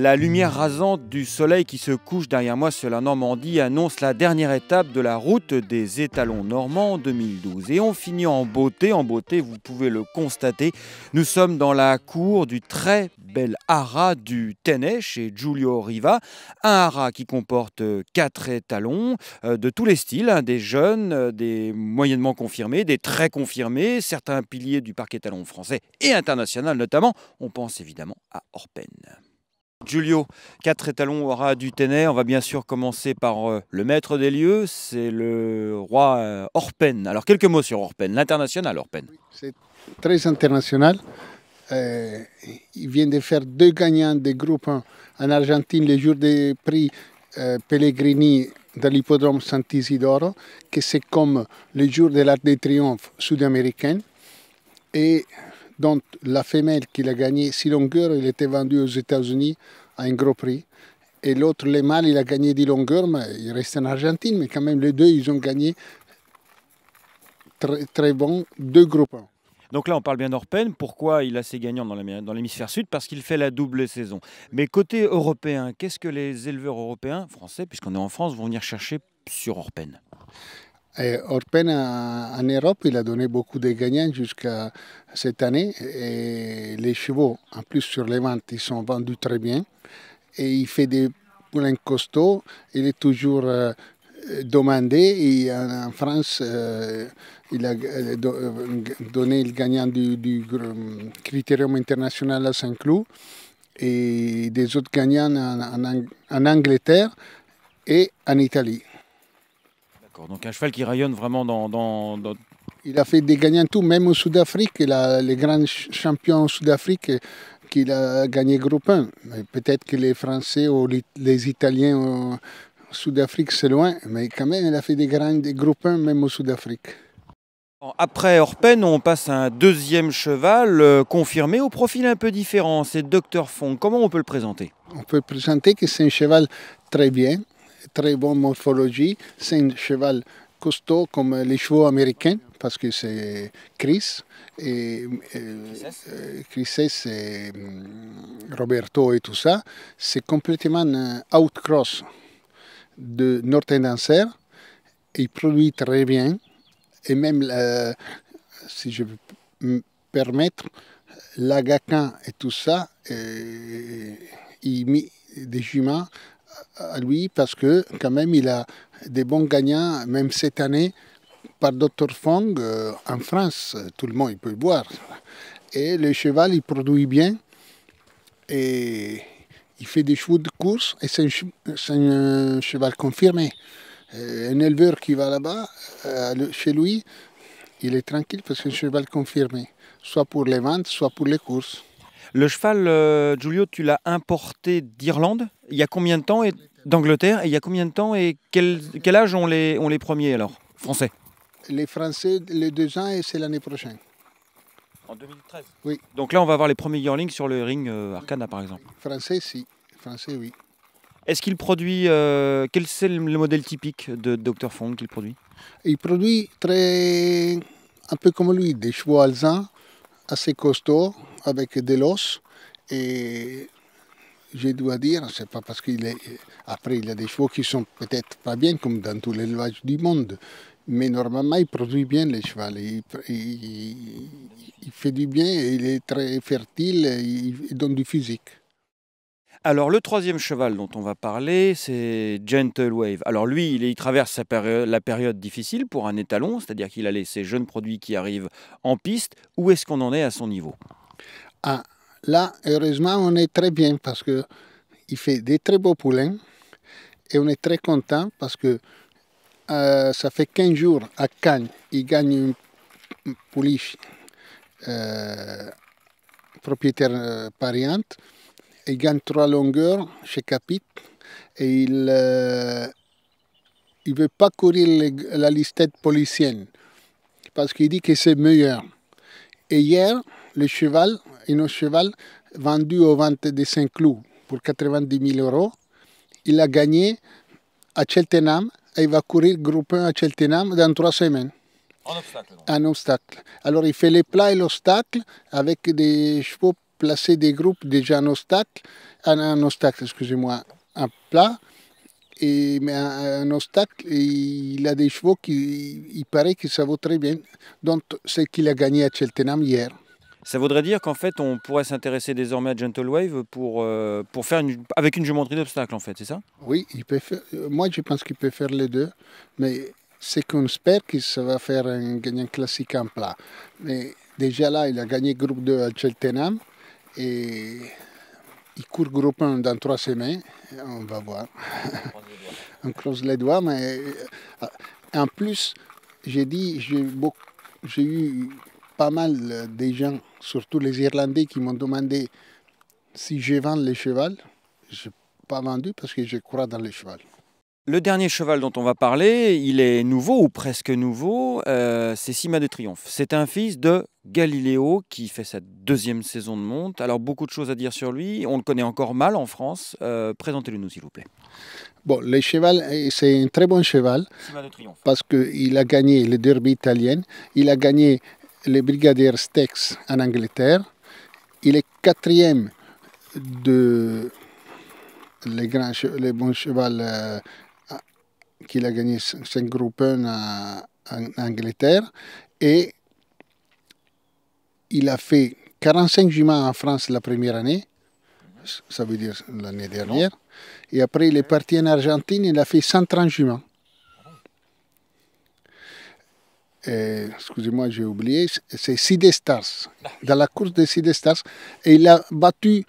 La lumière rasante du soleil qui se couche derrière moi sur la Normandie annonce la dernière étape de la route des étalons normands 2012. Et on finit en beauté, en beauté, vous pouvez le constater. Nous sommes dans la cour du très bel haras du Ténèche chez Giulio Riva. Un haras qui comporte quatre étalons euh, de tous les styles, hein, des jeunes, euh, des moyennement confirmés, des très confirmés, certains piliers du parc étalon français et international notamment. On pense évidemment à Orpen. Julio, quatre étalons au ras du Ténet. On va bien sûr commencer par euh, le maître des lieux, c'est le roi euh, Orpen. Alors quelques mots sur Orpen, l'international Orpen. C'est très international. Euh, il vient de faire deux gagnants des groupes en Argentine le jour des prix Pellegrini de l'hippodrome Sant'Isidoro, que c'est comme le jour de l'art des Triomphe sud-américain. Et dont la femelle qu'il a gagnée, longueur, il était vendu aux États-Unis à un gros prix. Et l'autre, le mâle, il a gagné 10 longueurs, mais il reste en Argentine. Mais quand même, les deux, ils ont gagné très, très bon, deux groupes. Donc là, on parle bien d'Orpen. Pourquoi il a ses gagnants dans l'hémisphère sud Parce qu'il fait la double saison. Mais côté européen, qu'est-ce que les éleveurs européens, français, puisqu'on est en France, vont venir chercher sur Orpen eh, Orpen en Europe, il a donné beaucoup de gagnants jusqu'à cette année. Et les chevaux, en plus sur les ventes, ils sont vendus très bien. Et il fait des poulains costauds. Il est toujours euh, demandé. Et en, France, euh, il a euh, donné le gagnant du, Critérium international à Saint-Cloud et des autres gagnants en Angleterre et en Italie donc un cheval qui rayonne vraiment dans, Il a fait des gagnants tout, même au Sud-Afrique, les grands champions Sud-Afrique qu'il a gagné groupe 1. Peut-être que les Français ou les Italiens au Sud-Afrique, c'est loin, mais quand même, il a fait des grands des groupes 1 même au Sud-Afrique. Après Orpen, on passe à un deuxième cheval euh, confirmé au profil un peu différent. C'est Dr Fong. Comment on peut le présenter On peut présenter que c'est un cheval très bien, très bonne morphologie. C'est un cheval costaud comme les chevaux américains, parce que c'est Chris, et, euh, Chris et euh, Roberto et tout ça. C'est complètement euh, outcross de Northern Dancer. Il produit très bien, et même, si je peux me permettre, l'agacan et tout ça, il met des juments à lui parce que quand même il a des bons gagnants, même cette année, par Dr Fong, euh, en France, tout le monde il peut boire. Et le cheval, il produit bien et il fait des chevaux de course et c'est un, cheval confirmé. Euh, un éleveur qui va là-bas, euh, chez lui, il est tranquille parce que c'est un cheval confirmé, soit pour les ventes, soit pour les courses. Le cheval, euh, Giulio, tu l'as importé d'Irlande il y a combien de temps et d'Angleterre et il y a combien de temps et quel, âge ont les, les premiers alors français Les français, les deux ans et c'est l'année prochaine. En 2013 Oui. Donc là, on va avoir les premiers yearlings sur le ring euh, Arcana, par exemple. Français, si. Français, oui. Est-ce qu'il produit. Euh, quel c'est le modèle typique de Dr. Fond qu'il produit Il produit très. un peu comme lui, des chevaux alzans, assez costaud avec de l'os et je dois dire, c'est pas parce qu'il est. Après, il y a des chevaux qui sont peut-être pas bien, comme dans tout l'élevage du monde. Mais normalement, il produit bien les chevaux. Il, fait du bien, il est très fertile, il donne du physique. Alors le troisième cheval dont on va parler, c'est Gentle Wave. Alors lui, il, traverse la période difficile pour un étalon, c'est-à-dire qu'il a laissé jeunes produits qui arrivent en piste. Où est-ce qu'on en est à son niveau ah, Là, heureusement, on est très bien parce qu'il fait des très beaux poulains et on est très content parce que euh, ça fait 15 jours à Cannes, il gagne une pouliche euh, propriétaire euh, pariante. Il gagne trois longueurs chez Capit et il ne euh, veut pas courir la listette policienne parce qu'il dit que c'est meilleur. Et hier, le cheval, un nos cheval, vendu aux ventes de Saint-Cloud pour 90 000 euros, il a gagné à Cheltenham et il va courir groupe 1 à Cheltenham dans trois semaines. Un obstacle. Alors il fait les plats et l'obstacle avec des chevaux placer des groupes déjà en obstacle, un, obstacle, excusez-moi, un plat, et, mais un, obstacle, il a des chevaux qui, il paraît que ça vaut très bien, donc c'est qu'il a gagné à Cheltenham hier. Ça voudrait dire qu'en fait, on pourrait s'intéresser désormais à Gentle Wave pour, euh, pour faire une, avec une jumenterie d'obstacles, en fait, c'est ça Oui, il peut faire, euh, moi je pense qu'il peut faire les deux, mais c'est qu'on espère qu'il va faire un gagnant classique en plat. Mais déjà là, il a gagné groupe 2 à Cheltenham. Et il court pain dans trois semaines, on va voir. on croise les doigts, mais euh, en plus, j'ai dit, j'ai eu pas mal de gens, surtout les Irlandais, qui m'ont demandé si je vends les chevaux. Je n'ai pas vendu parce que je crois dans les chevaux. Le dernier cheval dont on va parler, il est nouveau ou presque nouveau, euh, c'est Sima de Triomphe. C'est un fils de Galiléo qui fait sa deuxième saison de monte. Alors beaucoup de choses à dire sur lui, on le connaît encore mal en France. Euh, présentez-le nous s'il vous plaît. Bon, le cheval, euh, c'est un très bon cheval Sima de Triomphe. parce qu'il a gagné le derby italien, il a gagné les Brigadier Stex en Angleterre, il est quatrième de les grands les bons qu'il a gagné 5 groupes 1 en Angleterre et il a fait 45 juments en France la première année, ça veut dire l'année dernière, et après il est parti en Argentine, il a fait 130 juments. Excusez-moi, j'ai oublié, c'est Sidestars, dans la course de Sidestars. et il a battu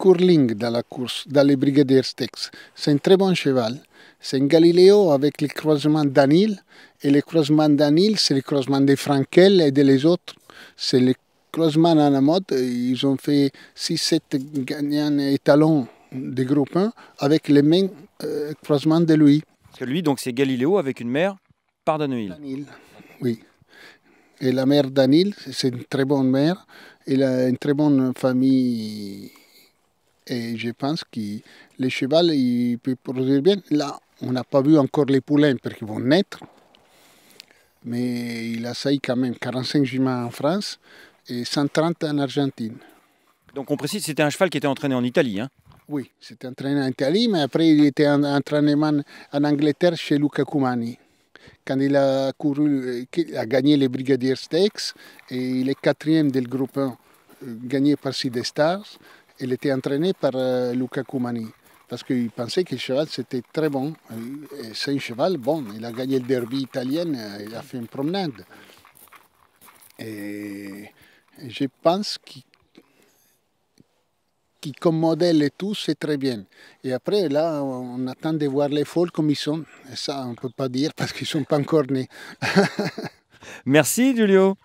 Curling dans la course, dans les Brigadier Tex, C'est un très bon cheval. C'est un Galiléo avec le croisement d'Anil. Et le croisement d'Anil, c'est le croisement de Frankel et des les autres. C'est le croisement à la mode. Ils ont fait 6-7 gagnants étalons des groupes 1 avec le même euh, croisement de lui. Celui, donc, c'est Galiléo avec une mère par Danil. oui. Et la mère d'Anil, c'est une très bonne mère. Elle a une très bonne famille. Et je pense que les chevaux ils peuvent produire bien. Là, on n'a pas vu encore les poulains parce qu'ils vont naître. Mais il a saillé quand même 45 juments en France et 130 en Argentine. Donc on précise, c'était un cheval qui était entraîné en Italie. Hein oui, c'était entraîné en Italie, mais après il était entraîné en Angleterre chez Luca Cumani. Quand il a couru, euh, a gagné les Brigadier Stakes et il est quatrième du groupe euh, 1, gagné par Stars, Il était entraîné par euh, Luca Cumani parce qu'il pensait que le cheval c'était très bon. C'est un cheval bon, il a gagné le derby italien, euh, il a fait une promenade. Et je pense qu'il qui comme modèle et tout, c'est très bien. Et après, là, on attend de voir les folles comme ils sont. Et ça, on ne peut pas dire parce qu'ils ne sont pas encore nés. Merci, Julio.